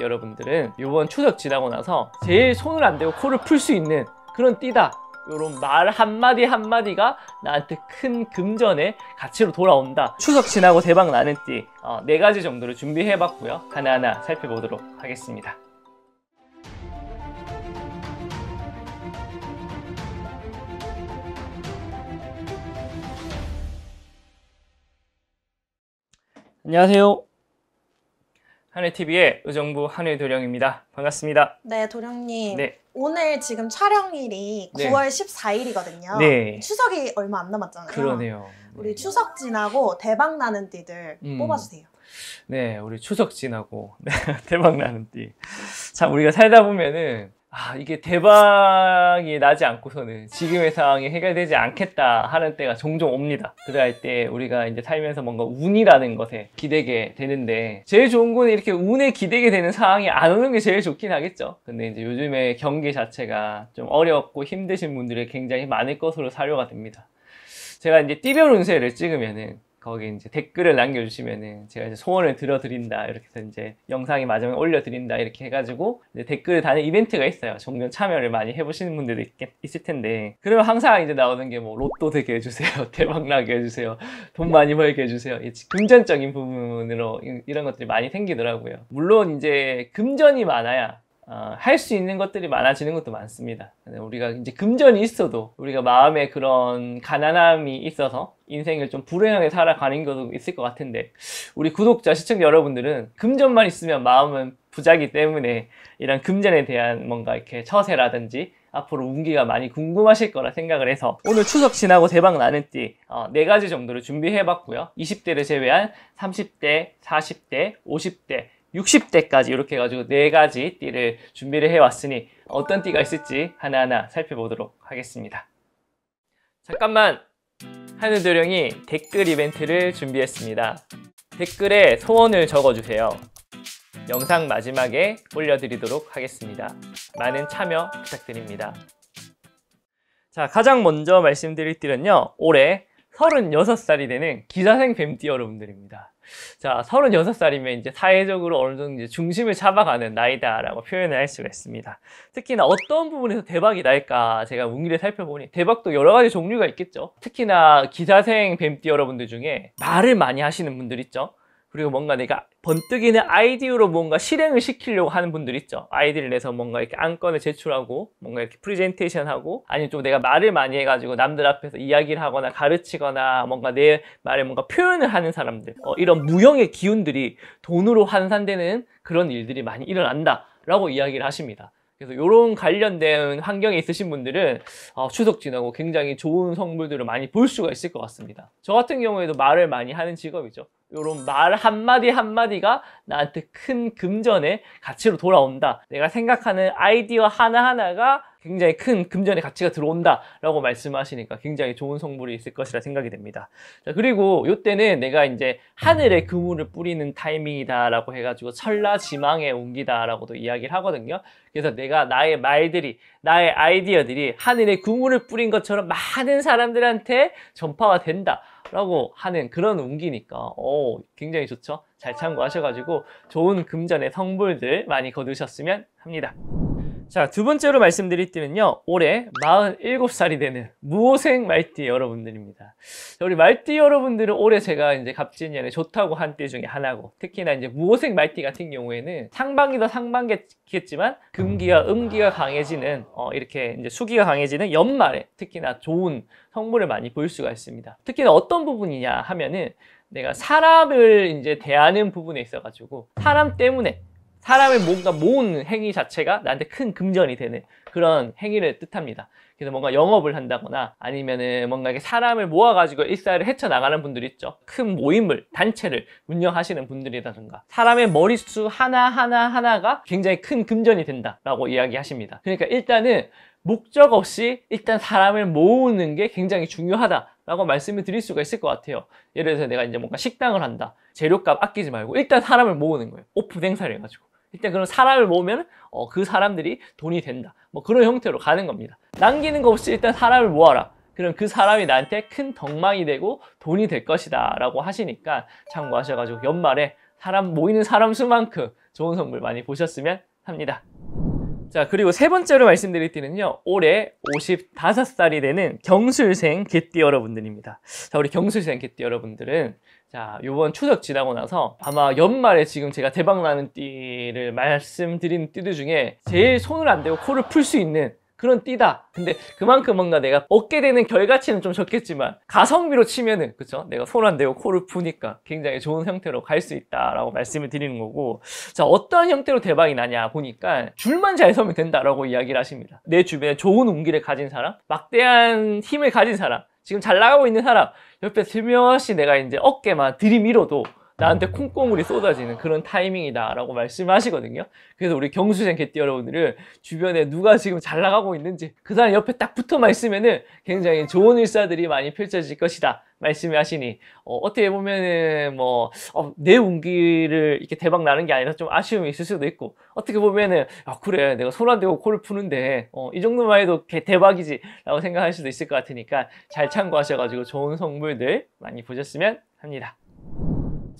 여러분들은 이번 추석 지나고 나서 제일 손을 안 대고 코를 풀 수 있는 그런 띠다 이런 말 한마디 한마디가 나한테 큰 금전의 가치로 돌아온다 추석 지나고 대박 나는 띠네 어, 가지 정도를 준비해봤고요 하나하나 살펴보도록 하겠습니다 안녕하세요 한해TV의 의정부 한해 도령입니다. 반갑습니다. 네, 도령님. 네. 오늘 지금 촬영일이 9월 14일이거든요. 네. 추석이 얼마 안 남았잖아요. 그러네요. 우리 네. 추석 지나고 대박 나는 띠들 음. 뽑아주세요. 네, 우리 추석 지나고 대박 나는 띠. 참 우리가 살다 보면은 아, 이게 대박이 나지 않고서는 지금의 상황이 해결되지 않겠다 하는 때가 종종 옵니다. 그럴 때 우리가 이제 살면서 뭔가 운이라는 것에 기대게 되는데 제일 좋은 건 이렇게 운에 기대게 되는 상황이 안 오는 게 제일 좋긴 하겠죠. 근데 이제 요즘에 경기 자체가 좀 어렵고 힘드신 분들이 굉장히 많을 것으로 사료가 됩니다. 제가 이제 띠별 운세를 찍으면은 거기 이제 댓글을 남겨주시면은 제가 이제 소원을 들어드린다 이렇게 해서 이제 영상이 마지막에 올려드린다 이렇게 해가지고 댓글을 다는 이벤트가 있어요 종전 참여를 많이 해보시는 분들도 있겠, 있을 텐데 그러면 항상 이제 나오는 게 뭐 로또 되게 해주세요 대박나게 해주세요 돈 많이 벌게 해주세요 금전적인 부분으로 이런 것들이 많이 생기더라고요 물론 이제 금전이 많아야 어, 할 수 있는 것들이 많아지는 것도 많습니다. 우리가 이제 금전이 있어도 우리가 마음에 그런 가난함이 있어서 인생을 좀 불행하게 살아가는 것도 있을 것 같은데 우리 구독자, 시청자 여러분들은 금전만 있으면 마음은 부자기 때문에 이런 금전에 대한 뭔가 이렇게 처세라든지 앞으로 운기가 많이 궁금하실 거라 생각을 해서 오늘 추석 지나고 대박 나는 띠네 어, 가지 정도를 준비해봤고요. 20대를 제외한 30대, 40대, 50대 60대까지 이렇게 해가지고 네 가지 띠를 준비를 해왔으니 어떤 띠가 있을지 하나하나 살펴보도록 하겠습니다. 잠깐만! 하늘도령이 댓글 이벤트를 준비했습니다. 댓글에 소원을 적어주세요. 영상 마지막에 올려드리도록 하겠습니다. 많은 참여 부탁드립니다. 자, 가장 먼저 말씀드릴 띠는요. 올해 36살이 되는 기자생 뱀띠 여러분들입니다. 자, 36살이면 이제 사회적으로 어느 정도 중심을 잡아가는 나이다라고 표현을 할 수가 있습니다. 특히나 어떤 부분에서 대박이 날까 제가 문기를 살펴보니 대박도 여러 가지 종류가 있겠죠. 특히나 기사생 뱀띠 여러분들 중에 말을 많이 하시는 분들 있죠. 그리고 뭔가 내가 번뜩이는 아이디어로 뭔가 실행을 시키려고 하는 분들 있죠. 아이디를 내서 뭔가 이렇게 안건을 제출하고 뭔가 이렇게 프리젠테이션하고 아니면 좀 내가 말을 많이 해가지고 남들 앞에서 이야기를 하거나 가르치거나 뭔가 내 말에 뭔가 표현을 하는 사람들 어, 이런 무형의 기운들이 돈으로 환산되는 그런 일들이 많이 일어난다 라고 이야기를 하십니다. 그래서 이런 관련된 환경에 있으신 분들은 어, 추석 지나고 굉장히 좋은 성물들을 많이 볼 수가 있을 것 같습니다. 저 같은 경우에도 말을 많이 하는 직업이죠. 이런 말 한마디 한마디가 나한테 큰 금전의 가치로 돌아온다. 내가 생각하는 아이디어 하나하나가 굉장히 큰 금전의 가치가 들어온다라고 말씀하시니까 굉장히 좋은 성불이 있을 것이라 생각이 됩니다. 자, 그리고 이때는 내가 이제 하늘에 그물을 뿌리는 타이밍이다라고 해가지고 천라 지망에옮기다라고도 이야기를 하거든요. 그래서 내가 나의 말들이 나의 아이디어들이 하늘에 그물을 뿌린 것처럼 많은 사람들한테 전파가 된다라고 하는 그런 운기니까 오, 어, 굉장히 좋죠. 잘 참고하셔가지고 좋은 금전의 성불들 많이 거두셨으면 합니다. 자, 두 번째로 말씀드릴 때는요. 올해 47살이 되는 무호생 말띠 여러분들입니다. 우리 말띠 여러분들은 올해 제가 이제 갑진년에 좋다고 한때 중에 하나고 특히나 이제 무호생 말띠 같은 경우에는 상반기도 상반기겠지만 금기와 음기가 강해지는 어, 이렇게 이제 수기가 강해지는 연말에 특히나 좋은 성물을 많이 볼 수가 있습니다. 특히나 어떤 부분이냐 하면은 내가 사람을 이제 대하는 부분에 있어가지고 사람 때문에 사람을 뭔가 모은 행위 자체가 나한테 큰 금전이 되는 그런 행위를 뜻합니다. 그래서 뭔가 영업을 한다거나 아니면은 뭔가 이렇게 사람을 모아가지고 일사를 헤쳐나가는 분들 있죠. 큰 모임을, 단체를 운영하시는 분들이라든가 사람의 머릿수 하나하나하나가 굉장히 큰 금전이 된다라고 이야기하십니다. 그러니까 일단은 목적 없이 일단 사람을 모으는 게 굉장히 중요하다라고 말씀을 드릴 수가 있을 것 같아요. 예를 들어서 내가 이제 뭔가 식당을 한다. 재료값 아끼지 말고 일단 사람을 모으는 거예요. 오픈 행사를 해가지고. 일단 그런 사람을 모으면 어, 그 사람들이 돈이 된다. 뭐 그런 형태로 가는 겁니다. 남기는 거 없이 일단 사람을 모아라. 그럼 그 사람이 나한테 큰 덕망이 되고 돈이 될 것이다 라고 하시니까 참고하셔가지고 연말에 사람 모이는 사람 수만큼 좋은 선물 많이 보셨으면 합니다. 자 그리고 세 번째로 말씀드릴 때는요 올해 55살이 되는 경술생 개띠 여러분들입니다 자 우리 경술생 개띠 여러분들은 자, 요번 추석 지나고 나서 아마 연말에 지금 제가 대박 나는 띠를 말씀드린 띠들 중에 제일 손을 안 대고 코를 풀 수 있는 그런 띠다. 근데 그만큼 뭔가 내가 얻게 되는 결과치는 좀 적겠지만 가성비로 치면은 그쵸? 내가 손 안 대고 코를 푸니까 굉장히 좋은 형태로 갈 수 있다라고 말씀을 드리는 거고 자 어떠한 형태로 대박이 나냐 보니까 줄만 잘 서면 된다라고 이야기를 하십니다. 내 주변에 좋은 운기를 가진 사람, 막대한 힘을 가진 사람, 지금 잘 나가고 있는 사람 옆에 슬며시 내가 이제 어깨만 들이밀어도 나한테 콩고물이 쏟아지는 그런 타이밍이다라고 말씀하시거든요. 그래서 우리 경수생 개띠 여러분들을 주변에 누가 지금 잘 나가고 있는지 그 사람 옆에 딱 붙어만 있으면은 굉장히 좋은 일사들이 많이 펼쳐질 것이다. 말씀하시니 어, 떻게 보면은 뭐내 어, 운기를 이렇게 대박 나는 게 아니라 좀 아쉬움이 있을 수도 있고 어떻게 보면은 아 그래 내가 손 안 대고 코를 푸는데 어, 이 정도만 해도 개 대박이지라고 생각할 수도 있을 것 같으니까 잘 참고하셔가지고 좋은 성물들 많이 보셨으면 합니다.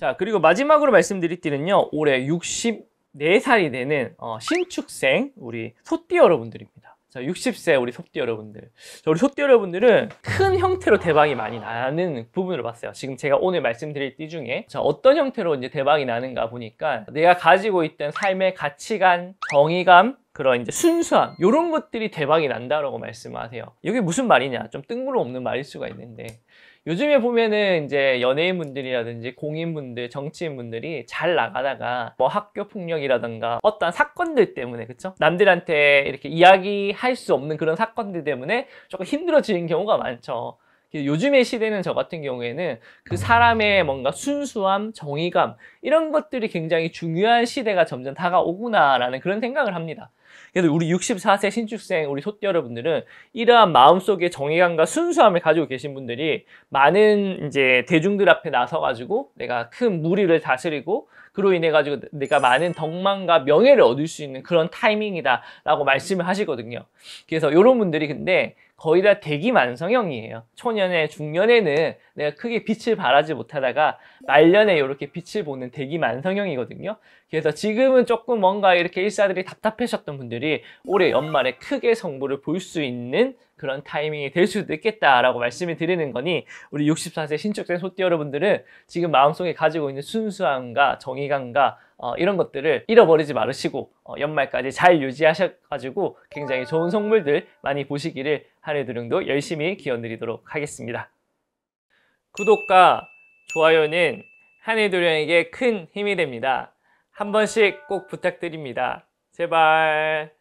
자 그리고 마지막으로 말씀드릴 띠는요 올해 64살이 되는 어, 신축생 우리 소띠 여러분들입니다 자 60세 우리 소띠 여러분들 우리 소띠 여러분들은 큰 형태로 대박이 많이 나는 부분으로 봤어요 지금 제가 오늘 말씀드릴 띠 중에 자 어떤 형태로 이제 대박이 나는가 보니까 내가 가지고 있던 삶의 가치관, 정의감 그런 이제 순수함 이런 것들이 대박이 난다라고 말씀하세요 이게 무슨 말이냐 좀 뜬구름 없는 말일 수가 있는데 요즘에 보면은 이제 연예인분들이라든지 공인분들, 정치인분들이 잘 나가다가 뭐 학교 폭력이라든가 어떤 사건들 때문에 그쵸? 남들한테 이렇게 이야기할 수 없는 그런 사건들 때문에 조금 힘들어지는 경우가 많죠. 그 요즘의 시대는 저 같은 경우에는 그 사람의 뭔가 순수함, 정의감 이런 것들이 굉장히 중요한 시대가 점점 다가오구나라는 그런 생각을 합니다. 그래서 우리 64세 신축생 우리 소띠 여러분들은 이러한 마음속의 정의감과 순수함을 가지고 계신 분들이 많은 이제 대중들 앞에 나서 가지고 내가 큰 무리를 다스리고 그로 인해 가지고 내가 많은 덕망과 명예를 얻을 수 있는 그런 타이밍이다라고 말씀을 하시거든요. 그래서 이런 분들이 근데 거의 다 대기만성형이에요. 초년에 중년에는 내가 크게 빛을 발하지 못하다가 말년에 이렇게 빛을 보는 대기만성형이거든요. 그래서 지금은 조금 뭔가 이렇게 일사들이 답답해셨던 분들이 올해 연말에 크게 성부를 볼 수 있는 그런 타이밍이 될 수도 있겠다라고 말씀을 드리는 거니 우리 64세 신축된 소띠 여러분들은 지금 마음속에 가지고 있는 순수함과 정의감과 어, 이런 것들을 잃어버리지 마시고 어, 연말까지 잘 유지하셔가지고 굉장히 좋은 선물들 많이 보시기를 한해 두령도 열심히 기원드리도록 하겠습니다. 구독과 좋아요는 한해 두령에게 큰 힘이 됩니다. 한 번씩 꼭 부탁드립니다. 제발...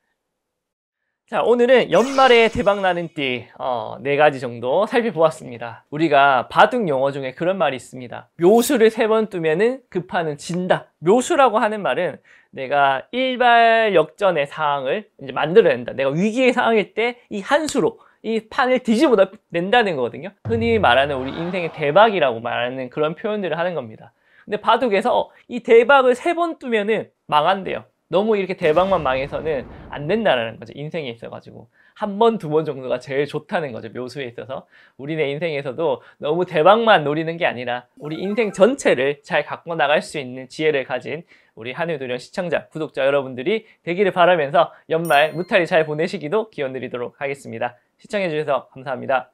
자 오늘은 연말에 대박나는 띠 어, 네 가지 정도 살펴보았습니다 우리가 바둑 용어 중에 그런 말이 있습니다 묘수를 세 번 뜨면은 급하는 진다 묘수라고 하는 말은 내가 일발 역전의 상황을 이제 만들어낸다 내가 위기의 상황일 때 이 한 수로 이 판을 뒤집어 낸다는 거거든요 흔히 말하는 우리 인생의 대박이라고 말하는 그런 표현들을 하는 겁니다 근데 바둑에서 이 대박을 세 번 뜨면은 망한대요 너무 이렇게 대박만 망해서는 안 된다라는 거죠. 인생에 있어가지고. 한 번, 두 번 정도가 제일 좋다는 거죠. 묘수에 있어서. 우리네 인생에서도 너무 대박만 노리는 게 아니라 우리 인생 전체를 잘 갖고 나갈 수 있는 지혜를 가진 우리 한우도령 시청자, 구독자 여러분들이 되기를 바라면서 연말 무탈히 잘 보내시기도 기원 드리도록 하겠습니다. 시청해주셔서 감사합니다.